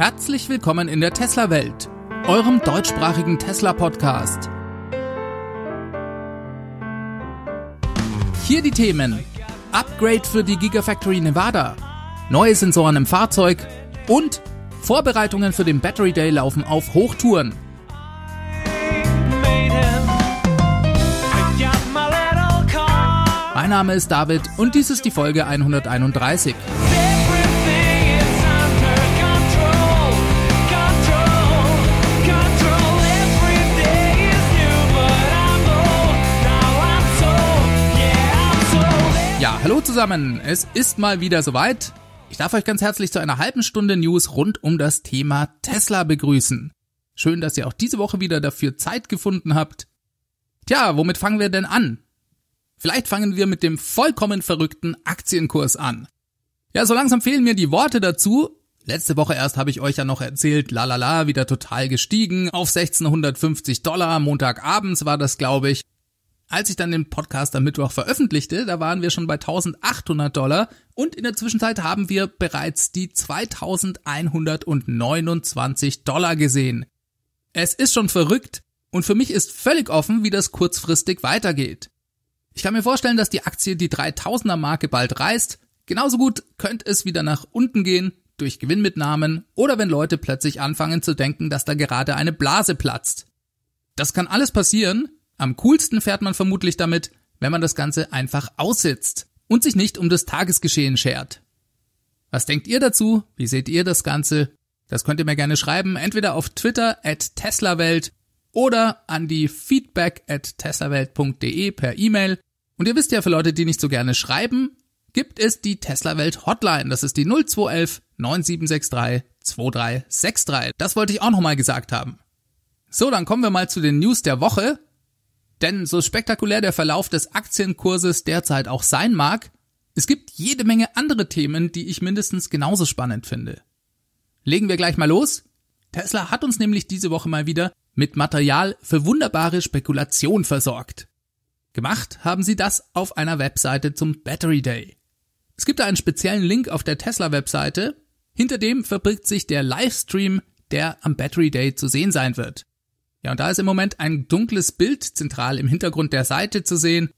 Herzlich willkommen in der Tesla-Welt, eurem deutschsprachigen Tesla-Podcast. Hier die Themen: Upgrade für die Gigafactory Nevada, neue Sensoren im Fahrzeug und Vorbereitungen für den Battery Day laufen auf Hochtouren. Mein Name ist David und dies ist die Folge 131. Hallo zusammen, es ist mal wieder soweit. Ich darf euch ganz herzlich zu einer halben Stunde News rund um das Thema Tesla begrüßen. Schön, dass ihr auch diese Woche wieder dafür Zeit gefunden habt. Tja, womit fangen wir denn an? Vielleicht fangen wir mit dem vollkommen verrückten Aktienkurs an. Ja, so langsam fehlen mir die Worte dazu. Letzte Woche erst habe ich euch ja noch erzählt, lalala, wieder total gestiegen, auf 1650 Dollar, Montagabends war das, glaube ich. Als ich dann den Podcast am Mittwoch veröffentlichte, da waren wir schon bei 1800 Dollar und in der Zwischenzeit haben wir bereits die 2129 Dollar gesehen. Es ist schon verrückt und für mich ist völlig offen, wie das kurzfristig weitergeht. Ich kann mir vorstellen, dass die Aktie die 3000er Marke bald reißt. Genauso gut könnte es wieder nach unten gehen durch Gewinnmitnahmen oder wenn Leute plötzlich anfangen zu denken, dass da gerade eine Blase platzt. Das kann alles passieren am coolsten fährt man vermutlich damit, wenn man das Ganze einfach aussitzt und sich nicht um das Tagesgeschehen schert. Was denkt ihr dazu? Wie seht ihr das Ganze? Das könnt ihr mir gerne schreiben, entweder auf Twitter at TeslaWelt oder an die feedback at teslawelt.de per E-Mail. Und ihr wisst ja, für Leute, die nicht so gerne schreiben, gibt es die Teslawelt Hotline. Das ist die 0211 9763 2363. Das wollte ich auch nochmal gesagt haben. So, dann kommen wir mal zu den News der Woche. Denn so spektakulär der Verlauf des Aktienkurses derzeit auch sein mag, es gibt jede Menge andere Themen, die ich mindestens genauso spannend finde. Legen wir gleich mal los. Tesla hat uns nämlich diese Woche mal wieder mit Material für wunderbare Spekulation versorgt. Gemacht haben sie das auf einer Webseite zum Battery Day. Es gibt da einen speziellen Link auf der Tesla-Webseite, hinter dem verbirgt sich der Livestream, der am Battery Day zu sehen sein wird. Ja, und da ist im Moment ein dunkles Bild zentral im Hintergrund der Seite zu sehen.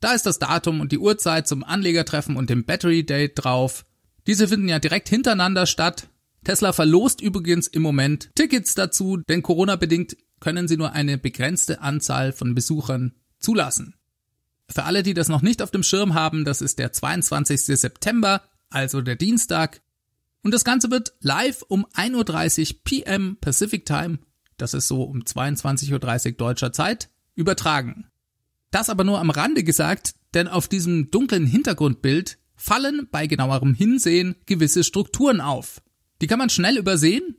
Da ist das Datum und die Uhrzeit zum Anlegertreffen und dem Battery Date drauf. Diese finden ja direkt hintereinander statt. Tesla verlost übrigens im Moment Tickets dazu, denn Corona-bedingt können sie nur eine begrenzte Anzahl von Besuchern zulassen. Für alle, die das noch nicht auf dem Schirm haben, das ist der 22. September, also der Dienstag. Und das Ganze wird live um 1.30 Uhr PM Pacific Time das ist so um 22.30 Uhr deutscher Zeit, übertragen. Das aber nur am Rande gesagt, denn auf diesem dunklen Hintergrundbild fallen bei genauerem Hinsehen gewisse Strukturen auf. Die kann man schnell übersehen,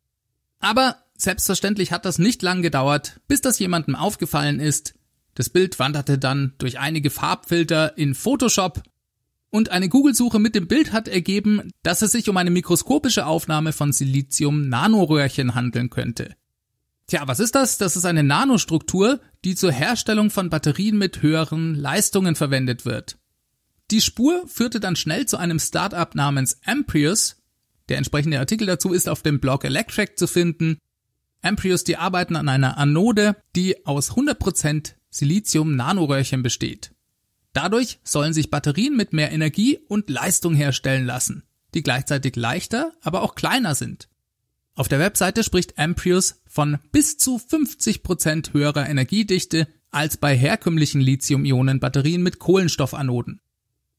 aber selbstverständlich hat das nicht lang gedauert, bis das jemandem aufgefallen ist. Das Bild wanderte dann durch einige Farbfilter in Photoshop und eine Google-Suche mit dem Bild hat ergeben, dass es sich um eine mikroskopische Aufnahme von Silizium-Nanoröhrchen handeln könnte. Tja, was ist das? Das ist eine Nanostruktur, die zur Herstellung von Batterien mit höheren Leistungen verwendet wird. Die Spur führte dann schnell zu einem Startup namens Amprius. Der entsprechende Artikel dazu ist auf dem Blog Electric zu finden. Amprius, die arbeiten an einer Anode, die aus 100% Silizium-Nanoröhrchen besteht. Dadurch sollen sich Batterien mit mehr Energie und Leistung herstellen lassen, die gleichzeitig leichter, aber auch kleiner sind. Auf der Webseite spricht Amprius von bis zu 50% höherer Energiedichte als bei herkömmlichen Lithium-Ionen-Batterien mit Kohlenstoffanoden.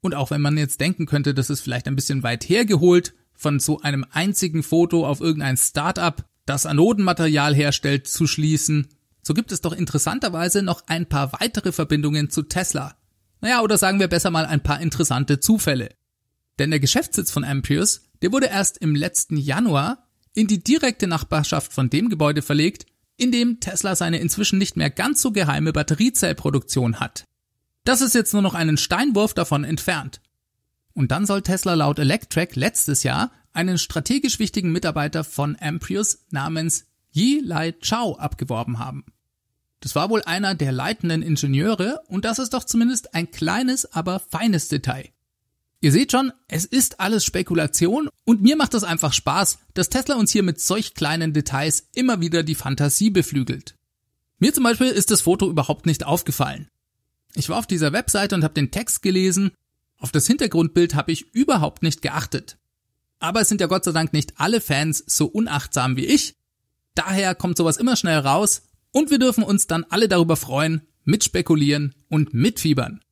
Und auch wenn man jetzt denken könnte, das ist vielleicht ein bisschen weit hergeholt, von so einem einzigen Foto auf irgendein Start-up, das Anodenmaterial herstellt, zu schließen, so gibt es doch interessanterweise noch ein paar weitere Verbindungen zu Tesla. Naja, oder sagen wir besser mal ein paar interessante Zufälle. Denn der Geschäftssitz von Amprius, der wurde erst im letzten Januar in die direkte Nachbarschaft von dem Gebäude verlegt, in dem Tesla seine inzwischen nicht mehr ganz so geheime Batteriezellproduktion hat. Das ist jetzt nur noch einen Steinwurf davon entfernt. Und dann soll Tesla laut Electrek letztes Jahr einen strategisch wichtigen Mitarbeiter von Amprius namens Yi Lai Chao abgeworben haben. Das war wohl einer der leitenden Ingenieure und das ist doch zumindest ein kleines, aber feines Detail. Ihr seht schon, es ist alles Spekulation und mir macht das einfach Spaß, dass Tesla uns hier mit solch kleinen Details immer wieder die Fantasie beflügelt. Mir zum Beispiel ist das Foto überhaupt nicht aufgefallen. Ich war auf dieser Webseite und habe den Text gelesen, auf das Hintergrundbild habe ich überhaupt nicht geachtet. Aber es sind ja Gott sei Dank nicht alle Fans so unachtsam wie ich, daher kommt sowas immer schnell raus und wir dürfen uns dann alle darüber freuen, mitspekulieren und mitfiebern.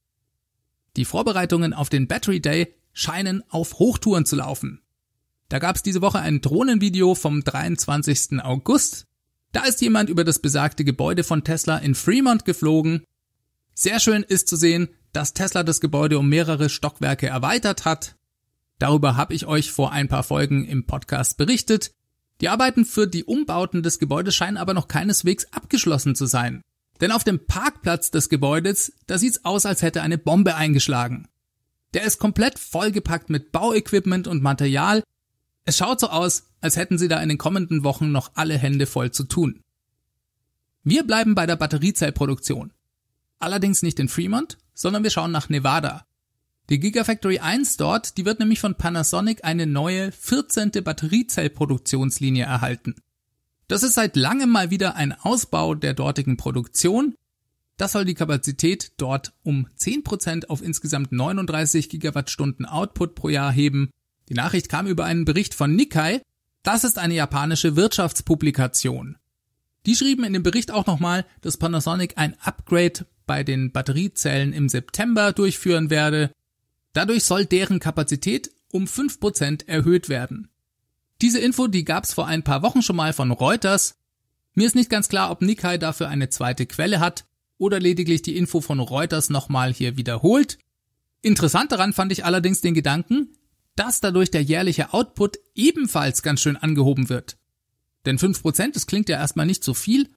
Die Vorbereitungen auf den Battery Day scheinen auf Hochtouren zu laufen. Da gab es diese Woche ein Drohnenvideo vom 23. August. Da ist jemand über das besagte Gebäude von Tesla in Fremont geflogen. Sehr schön ist zu sehen, dass Tesla das Gebäude um mehrere Stockwerke erweitert hat. Darüber habe ich euch vor ein paar Folgen im Podcast berichtet. Die Arbeiten für die Umbauten des Gebäudes scheinen aber noch keineswegs abgeschlossen zu sein. Denn auf dem Parkplatz des Gebäudes, da sieht's aus, als hätte eine Bombe eingeschlagen. Der ist komplett vollgepackt mit Bauequipment und Material. Es schaut so aus, als hätten sie da in den kommenden Wochen noch alle Hände voll zu tun. Wir bleiben bei der Batteriezellproduktion. Allerdings nicht in Fremont, sondern wir schauen nach Nevada. Die Gigafactory 1 dort, die wird nämlich von Panasonic eine neue 14. Batteriezellproduktionslinie erhalten. Das ist seit langem mal wieder ein Ausbau der dortigen Produktion. Das soll die Kapazität dort um 10% auf insgesamt 39 Gigawattstunden Output pro Jahr heben. Die Nachricht kam über einen Bericht von Nikkei. Das ist eine japanische Wirtschaftspublikation. Die schrieben in dem Bericht auch nochmal, dass Panasonic ein Upgrade bei den Batteriezellen im September durchführen werde. Dadurch soll deren Kapazität um 5% erhöht werden. Diese Info, die gab's vor ein paar Wochen schon mal von Reuters. Mir ist nicht ganz klar, ob Nikkei dafür eine zweite Quelle hat oder lediglich die Info von Reuters nochmal hier wiederholt. Interessant daran fand ich allerdings den Gedanken, dass dadurch der jährliche Output ebenfalls ganz schön angehoben wird. Denn 5%, das klingt ja erstmal nicht so viel,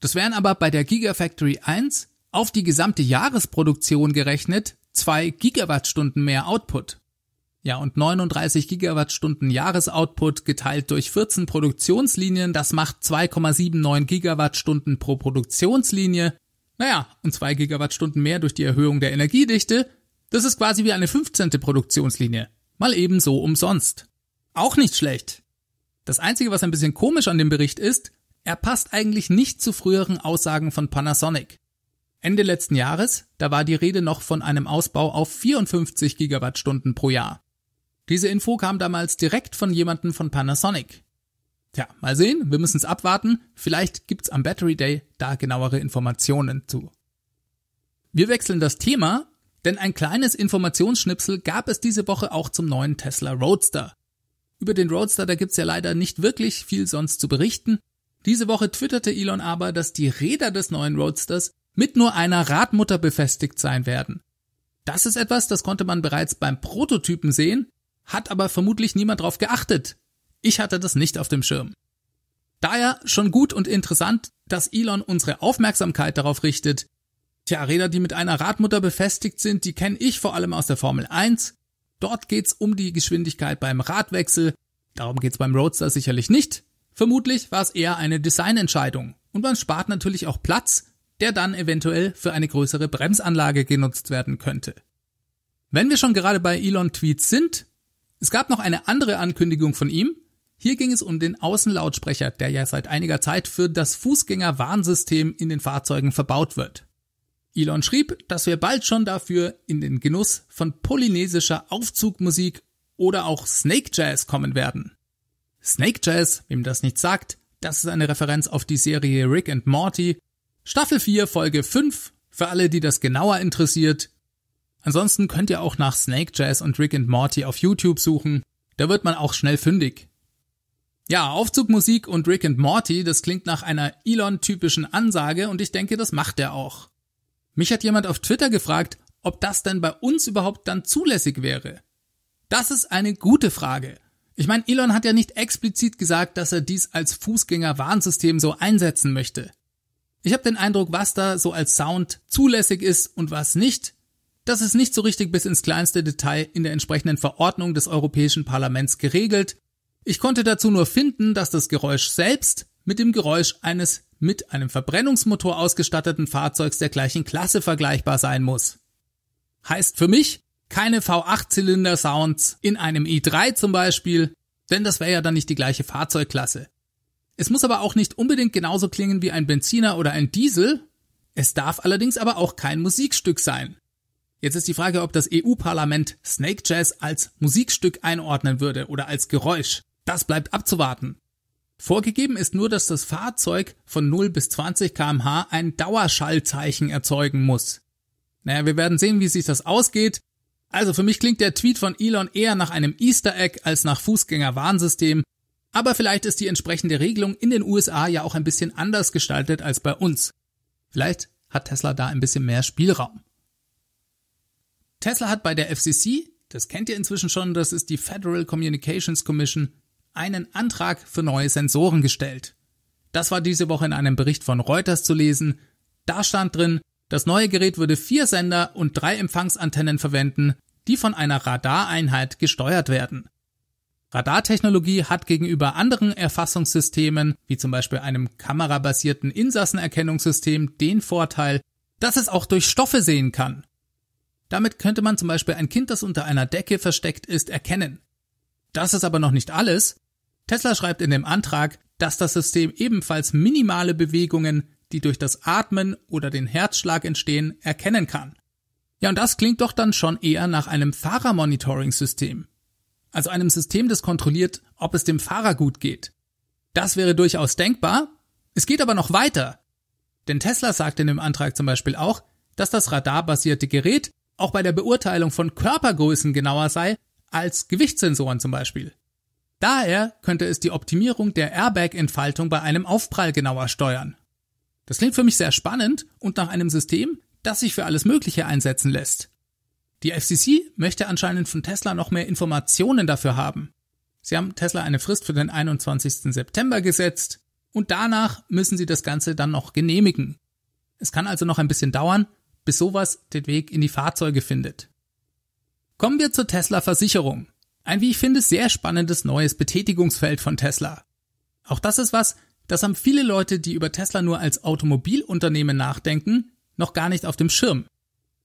das wären aber bei der Gigafactory 1 auf die gesamte Jahresproduktion gerechnet 2 Gigawattstunden mehr Output. Ja, und 39 Gigawattstunden Jahresoutput geteilt durch 14 Produktionslinien, das macht 2,79 Gigawattstunden pro Produktionslinie. Naja, und 2 Gigawattstunden mehr durch die Erhöhung der Energiedichte. Das ist quasi wie eine 15. Produktionslinie. Mal ebenso umsonst. Auch nicht schlecht. Das Einzige, was ein bisschen komisch an dem Bericht ist, er passt eigentlich nicht zu früheren Aussagen von Panasonic. Ende letzten Jahres, da war die Rede noch von einem Ausbau auf 54 Gigawattstunden pro Jahr. Diese Info kam damals direkt von jemandem von Panasonic. Tja, mal sehen, wir müssen es abwarten. Vielleicht gibt's am Battery Day da genauere Informationen zu. Wir wechseln das Thema, denn ein kleines Informationsschnipsel gab es diese Woche auch zum neuen Tesla Roadster. Über den Roadster, da gibt's ja leider nicht wirklich viel sonst zu berichten. Diese Woche twitterte Elon aber, dass die Räder des neuen Roadsters mit nur einer Radmutter befestigt sein werden. Das ist etwas, das konnte man bereits beim Prototypen sehen, hat aber vermutlich niemand drauf geachtet. Ich hatte das nicht auf dem Schirm. Daher schon gut und interessant, dass Elon unsere Aufmerksamkeit darauf richtet. Tja, Räder, die mit einer Radmutter befestigt sind, die kenne ich vor allem aus der Formel 1. Dort geht's um die Geschwindigkeit beim Radwechsel. Darum geht's beim Roadster sicherlich nicht. Vermutlich war es eher eine Designentscheidung. Und man spart natürlich auch Platz, der dann eventuell für eine größere Bremsanlage genutzt werden könnte. Wenn wir schon gerade bei Elon Tweets sind, es gab noch eine andere Ankündigung von ihm. Hier ging es um den Außenlautsprecher, der ja seit einiger Zeit für das Fußgängerwarnsystem in den Fahrzeugen verbaut wird. Elon schrieb, dass wir bald schon dafür in den Genuss von polynesischer Aufzugmusik oder auch Snake Jazz kommen werden. Snake Jazz, wem das nicht sagt, das ist eine Referenz auf die Serie Rick and Morty. Staffel 4, Folge 5, für alle, die das genauer interessiert, Ansonsten könnt ihr auch nach Snake Jazz und Rick and Morty auf YouTube suchen, da wird man auch schnell fündig. Ja, Aufzugmusik und Rick and Morty, das klingt nach einer Elon-typischen Ansage und ich denke, das macht er auch. Mich hat jemand auf Twitter gefragt, ob das denn bei uns überhaupt dann zulässig wäre. Das ist eine gute Frage. Ich meine, Elon hat ja nicht explizit gesagt, dass er dies als Fußgängerwarnsystem so einsetzen möchte. Ich habe den Eindruck, was da so als Sound zulässig ist und was nicht, das ist nicht so richtig bis ins kleinste Detail in der entsprechenden Verordnung des Europäischen Parlaments geregelt. Ich konnte dazu nur finden, dass das Geräusch selbst mit dem Geräusch eines mit einem Verbrennungsmotor ausgestatteten Fahrzeugs der gleichen Klasse vergleichbar sein muss. Heißt für mich, keine V8-Zylinder-Sounds in einem i3 zum Beispiel, denn das wäre ja dann nicht die gleiche Fahrzeugklasse. Es muss aber auch nicht unbedingt genauso klingen wie ein Benziner oder ein Diesel, es darf allerdings aber auch kein Musikstück sein. Jetzt ist die Frage, ob das EU-Parlament Snake Jazz als Musikstück einordnen würde oder als Geräusch. Das bleibt abzuwarten. Vorgegeben ist nur, dass das Fahrzeug von 0 bis 20 kmh ein Dauerschallzeichen erzeugen muss. Naja, wir werden sehen, wie sich das ausgeht. Also für mich klingt der Tweet von Elon eher nach einem Easter Egg als nach Fußgängerwarnsystem, aber vielleicht ist die entsprechende Regelung in den USA ja auch ein bisschen anders gestaltet als bei uns. Vielleicht hat Tesla da ein bisschen mehr Spielraum. Tesla hat bei der FCC, das kennt ihr inzwischen schon, das ist die Federal Communications Commission, einen Antrag für neue Sensoren gestellt. Das war diese Woche in einem Bericht von Reuters zu lesen. Da stand drin, das neue Gerät würde vier Sender und drei Empfangsantennen verwenden, die von einer Radareinheit gesteuert werden. Radartechnologie hat gegenüber anderen Erfassungssystemen, wie zum Beispiel einem kamerabasierten Insassenerkennungssystem, den Vorteil, dass es auch durch Stoffe sehen kann. Damit könnte man zum Beispiel ein Kind, das unter einer Decke versteckt ist, erkennen. Das ist aber noch nicht alles. Tesla schreibt in dem Antrag, dass das System ebenfalls minimale Bewegungen, die durch das Atmen oder den Herzschlag entstehen, erkennen kann. Ja, und das klingt doch dann schon eher nach einem Fahrermonitoring-System. Also einem System, das kontrolliert, ob es dem Fahrer gut geht. Das wäre durchaus denkbar. Es geht aber noch weiter. Denn Tesla sagt in dem Antrag zum Beispiel auch, dass das radarbasierte Gerät auch bei der Beurteilung von Körpergrößen genauer sei als Gewichtssensoren zum Beispiel. Daher könnte es die Optimierung der Airbag-Entfaltung bei einem Aufprall genauer steuern. Das klingt für mich sehr spannend und nach einem System, das sich für alles Mögliche einsetzen lässt. Die FCC möchte anscheinend von Tesla noch mehr Informationen dafür haben. Sie haben Tesla eine Frist für den 21. September gesetzt und danach müssen sie das Ganze dann noch genehmigen. Es kann also noch ein bisschen dauern, bis sowas den Weg in die Fahrzeuge findet. Kommen wir zur Tesla-Versicherung. Ein, wie ich finde, sehr spannendes neues Betätigungsfeld von Tesla. Auch das ist was, das haben viele Leute, die über Tesla nur als Automobilunternehmen nachdenken, noch gar nicht auf dem Schirm.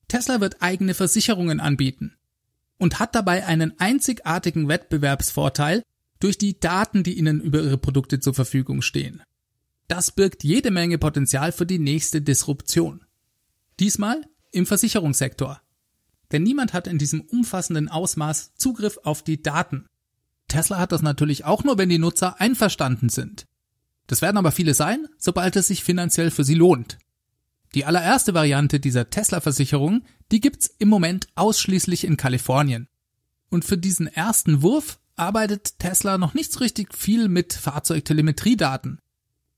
Tesla wird eigene Versicherungen anbieten und hat dabei einen einzigartigen Wettbewerbsvorteil durch die Daten, die ihnen über ihre Produkte zur Verfügung stehen. Das birgt jede Menge Potenzial für die nächste Disruption. Diesmal im Versicherungssektor. Denn niemand hat in diesem umfassenden Ausmaß Zugriff auf die Daten. Tesla hat das natürlich auch nur, wenn die Nutzer einverstanden sind. Das werden aber viele sein, sobald es sich finanziell für sie lohnt. Die allererste Variante dieser Tesla-Versicherung, die gibt's im Moment ausschließlich in Kalifornien. Und für diesen ersten Wurf arbeitet Tesla noch nicht so richtig viel mit Fahrzeugtelemetriedaten.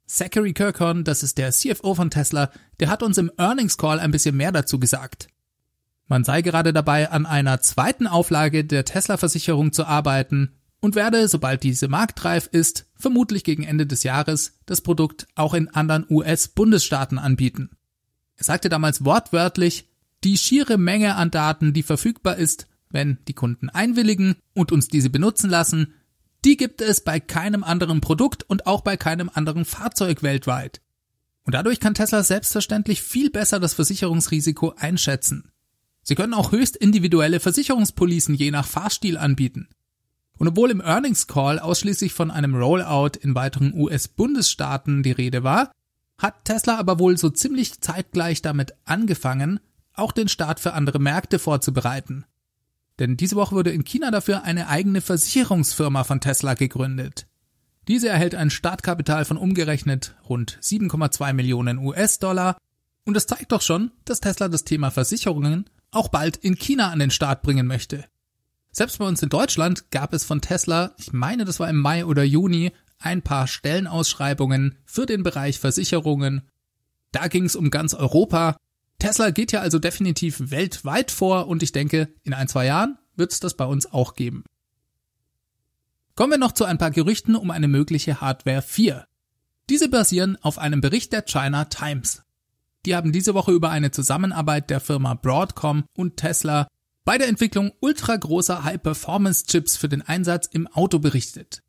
Zachary Kirkhorn, das ist der CFO von Tesla, der hat uns im Earnings Call ein bisschen mehr dazu gesagt. Man sei gerade dabei, an einer zweiten Auflage der Tesla-Versicherung zu arbeiten und werde, sobald diese marktreif ist, vermutlich gegen Ende des Jahres das Produkt auch in anderen US-Bundesstaaten anbieten. Er sagte damals wortwörtlich, die schiere Menge an Daten, die verfügbar ist, wenn die Kunden einwilligen und uns diese benutzen lassen, die gibt es bei keinem anderen Produkt und auch bei keinem anderen Fahrzeug weltweit. Und dadurch kann Tesla selbstverständlich viel besser das Versicherungsrisiko einschätzen. Sie können auch höchst individuelle Versicherungspolicen je nach Fahrstil anbieten. Und obwohl im Earnings Call ausschließlich von einem Rollout in weiteren US-Bundesstaaten die Rede war, hat Tesla aber wohl so ziemlich zeitgleich damit angefangen, auch den Start für andere Märkte vorzubereiten. Denn diese Woche wurde in China dafür eine eigene Versicherungsfirma von Tesla gegründet. Diese erhält ein Startkapital von umgerechnet rund 7,2 Millionen US-Dollar. Und das zeigt doch schon, dass Tesla das Thema Versicherungen auch bald in China an den Start bringen möchte. Selbst bei uns in Deutschland gab es von Tesla, ich meine, das war im Mai oder Juni, ein paar Stellenausschreibungen für den Bereich Versicherungen. Da ging es um ganz Europa Tesla geht ja also definitiv weltweit vor und ich denke, in ein, zwei Jahren wird es das bei uns auch geben. Kommen wir noch zu ein paar Gerüchten um eine mögliche Hardware 4. Diese basieren auf einem Bericht der China Times. Die haben diese Woche über eine Zusammenarbeit der Firma Broadcom und Tesla bei der Entwicklung ultragroßer High-Performance-Chips für den Einsatz im Auto berichtet.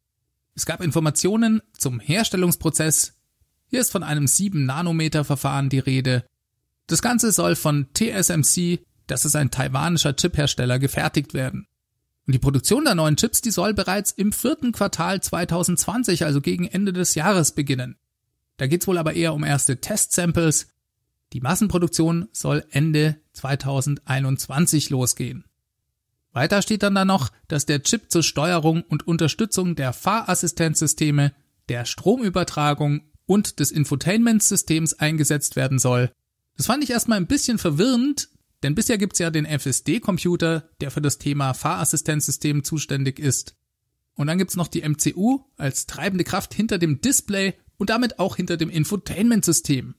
Es gab Informationen zum Herstellungsprozess. Hier ist von einem 7-Nanometer-Verfahren die Rede das Ganze soll von TSMC, das ist ein taiwanischer Chiphersteller, gefertigt werden. Und die Produktion der neuen Chips, die soll bereits im vierten Quartal 2020, also gegen Ende des Jahres, beginnen. Da geht's wohl aber eher um erste Testsamples. Die Massenproduktion soll Ende 2021 losgehen. Weiter steht dann da noch, dass der Chip zur Steuerung und Unterstützung der Fahrassistenzsysteme, der Stromübertragung und des Infotainment-Systems eingesetzt werden soll das fand ich erstmal ein bisschen verwirrend, denn bisher gibt's ja den FSD-Computer, der für das Thema Fahrassistenzsystem zuständig ist. Und dann gibt's noch die MCU als treibende Kraft hinter dem Display und damit auch hinter dem Infotainment-System.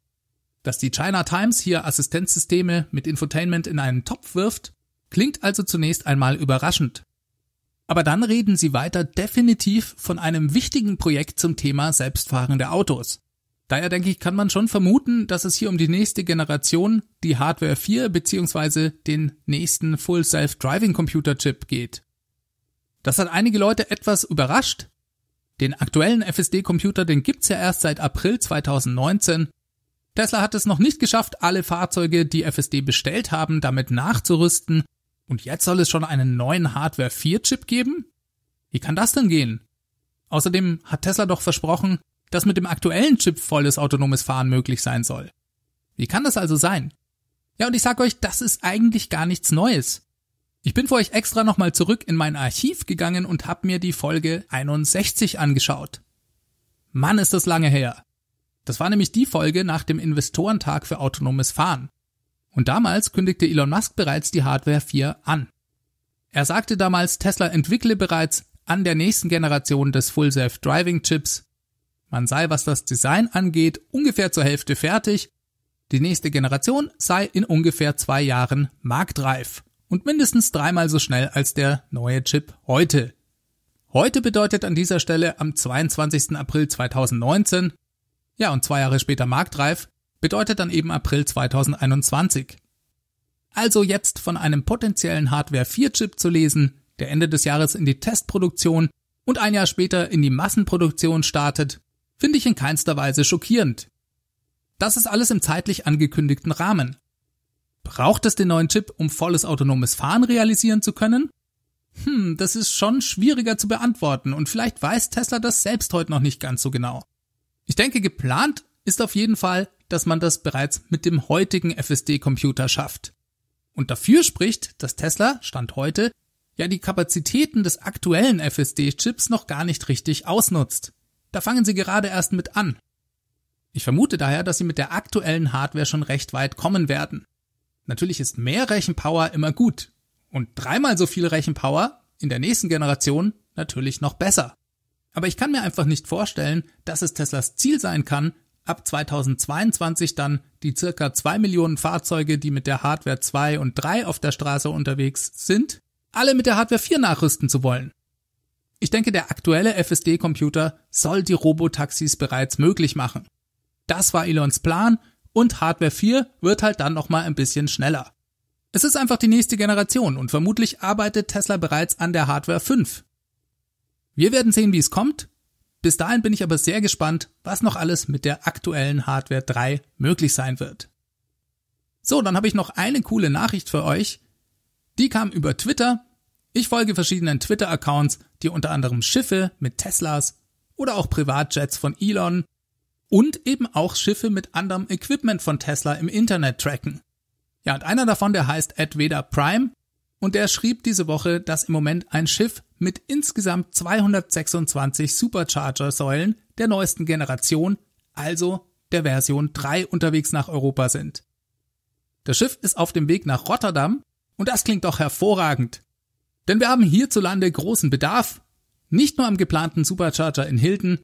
Dass die China Times hier Assistenzsysteme mit Infotainment in einen Topf wirft, klingt also zunächst einmal überraschend. Aber dann reden sie weiter definitiv von einem wichtigen Projekt zum Thema selbstfahrende Autos. Daher denke ich, kann man schon vermuten, dass es hier um die nächste Generation, die Hardware 4 beziehungsweise den nächsten Full Self-Driving Computer Chip geht. Das hat einige Leute etwas überrascht. Den aktuellen FSD-Computer, den gibt's ja erst seit April 2019. Tesla hat es noch nicht geschafft, alle Fahrzeuge, die FSD bestellt haben, damit nachzurüsten. Und jetzt soll es schon einen neuen Hardware 4-Chip geben? Wie kann das denn gehen? Außerdem hat Tesla doch versprochen, das mit dem aktuellen Chip volles autonomes Fahren möglich sein soll. Wie kann das also sein? Ja, und ich sag euch, das ist eigentlich gar nichts Neues. Ich bin für euch extra nochmal zurück in mein Archiv gegangen und hab mir die Folge 61 angeschaut. Mann, ist das lange her. Das war nämlich die Folge nach dem Investorentag für autonomes Fahren. Und damals kündigte Elon Musk bereits die Hardware 4 an. Er sagte damals, Tesla entwickle bereits an der nächsten Generation des Full Self Driving Chips man sei, was das Design angeht, ungefähr zur Hälfte fertig. Die nächste Generation sei in ungefähr zwei Jahren marktreif und mindestens dreimal so schnell als der neue Chip heute. Heute bedeutet an dieser Stelle am 22. April 2019, ja und zwei Jahre später marktreif, bedeutet dann eben April 2021. Also jetzt von einem potenziellen Hardware 4-Chip zu lesen, der Ende des Jahres in die Testproduktion und ein Jahr später in die Massenproduktion startet, finde ich in keinster Weise schockierend. Das ist alles im zeitlich angekündigten Rahmen. Braucht es den neuen Chip, um volles autonomes Fahren realisieren zu können? Hm, das ist schon schwieriger zu beantworten und vielleicht weiß Tesla das selbst heute noch nicht ganz so genau. Ich denke, geplant ist auf jeden Fall, dass man das bereits mit dem heutigen FSD-Computer schafft. Und dafür spricht, dass Tesla, Stand heute, ja die Kapazitäten des aktuellen FSD-Chips noch gar nicht richtig ausnutzt. Da fangen sie gerade erst mit an. Ich vermute daher, dass sie mit der aktuellen Hardware schon recht weit kommen werden. Natürlich ist mehr Rechenpower immer gut und dreimal so viel Rechenpower in der nächsten Generation natürlich noch besser. Aber ich kann mir einfach nicht vorstellen, dass es Teslas Ziel sein kann, ab 2022 dann die circa zwei Millionen Fahrzeuge, die mit der Hardware 2 und 3 auf der Straße unterwegs sind, alle mit der Hardware 4 nachrüsten zu wollen. Ich denke, der aktuelle FSD-Computer soll die Robotaxis bereits möglich machen. Das war Elons Plan und Hardware 4 wird halt dann nochmal ein bisschen schneller. Es ist einfach die nächste Generation und vermutlich arbeitet Tesla bereits an der Hardware 5. Wir werden sehen, wie es kommt. Bis dahin bin ich aber sehr gespannt, was noch alles mit der aktuellen Hardware 3 möglich sein wird. So, dann habe ich noch eine coole Nachricht für euch. Die kam über Twitter ich folge verschiedenen Twitter-Accounts, die unter anderem Schiffe mit Teslas oder auch Privatjets von Elon und eben auch Schiffe mit anderem Equipment von Tesla im Internet tracken. Ja, und einer davon, der heißt Adveda Prime und der schrieb diese Woche, dass im Moment ein Schiff mit insgesamt 226 Supercharger-Säulen der neuesten Generation, also der Version 3, unterwegs nach Europa sind. Das Schiff ist auf dem Weg nach Rotterdam und das klingt doch hervorragend. Denn wir haben hierzulande großen Bedarf, nicht nur am geplanten Supercharger in Hilden,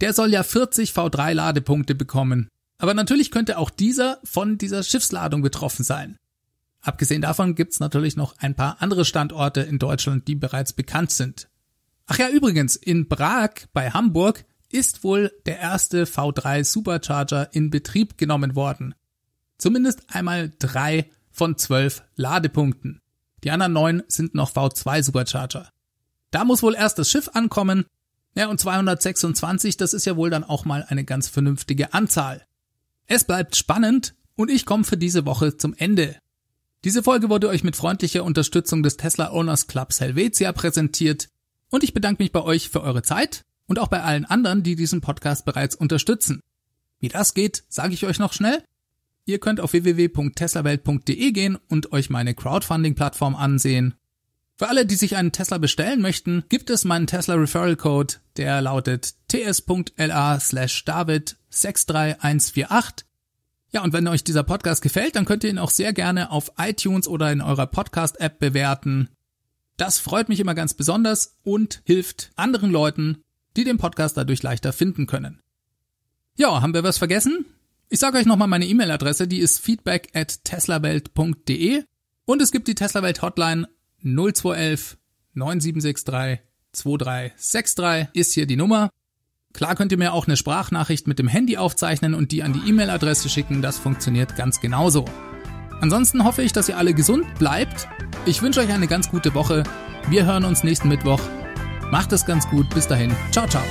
der soll ja 40 V3 Ladepunkte bekommen. Aber natürlich könnte auch dieser von dieser Schiffsladung betroffen sein. Abgesehen davon gibt's natürlich noch ein paar andere Standorte in Deutschland, die bereits bekannt sind. Ach ja, übrigens, in Prag bei Hamburg ist wohl der erste V3 Supercharger in Betrieb genommen worden. Zumindest einmal drei von zwölf Ladepunkten. Die anderen neun sind noch V2 Supercharger. Da muss wohl erst das Schiff ankommen. Ja, und 226, das ist ja wohl dann auch mal eine ganz vernünftige Anzahl. Es bleibt spannend und ich komme für diese Woche zum Ende. Diese Folge wurde euch mit freundlicher Unterstützung des Tesla Owners Clubs Helvetia präsentiert und ich bedanke mich bei euch für eure Zeit und auch bei allen anderen, die diesen Podcast bereits unterstützen. Wie das geht, sage ich euch noch schnell. Ihr könnt auf www.teslawelt.de gehen und euch meine Crowdfunding-Plattform ansehen. Für alle, die sich einen Tesla bestellen möchten, gibt es meinen Tesla Referral Code, der lautet ts.la slash david 63148. Ja, und wenn euch dieser Podcast gefällt, dann könnt ihr ihn auch sehr gerne auf iTunes oder in eurer Podcast-App bewerten. Das freut mich immer ganz besonders und hilft anderen Leuten, die den Podcast dadurch leichter finden können. Ja, haben wir was vergessen? Ich sage euch nochmal meine E-Mail-Adresse, die ist feedback at teslawelt.de und es gibt die Teslawelt Hotline 0211 9763 2363 ist hier die Nummer. Klar könnt ihr mir auch eine Sprachnachricht mit dem Handy aufzeichnen und die an die E-Mail-Adresse schicken, das funktioniert ganz genauso. Ansonsten hoffe ich, dass ihr alle gesund bleibt. Ich wünsche euch eine ganz gute Woche. Wir hören uns nächsten Mittwoch. Macht es ganz gut. Bis dahin. Ciao, ciao.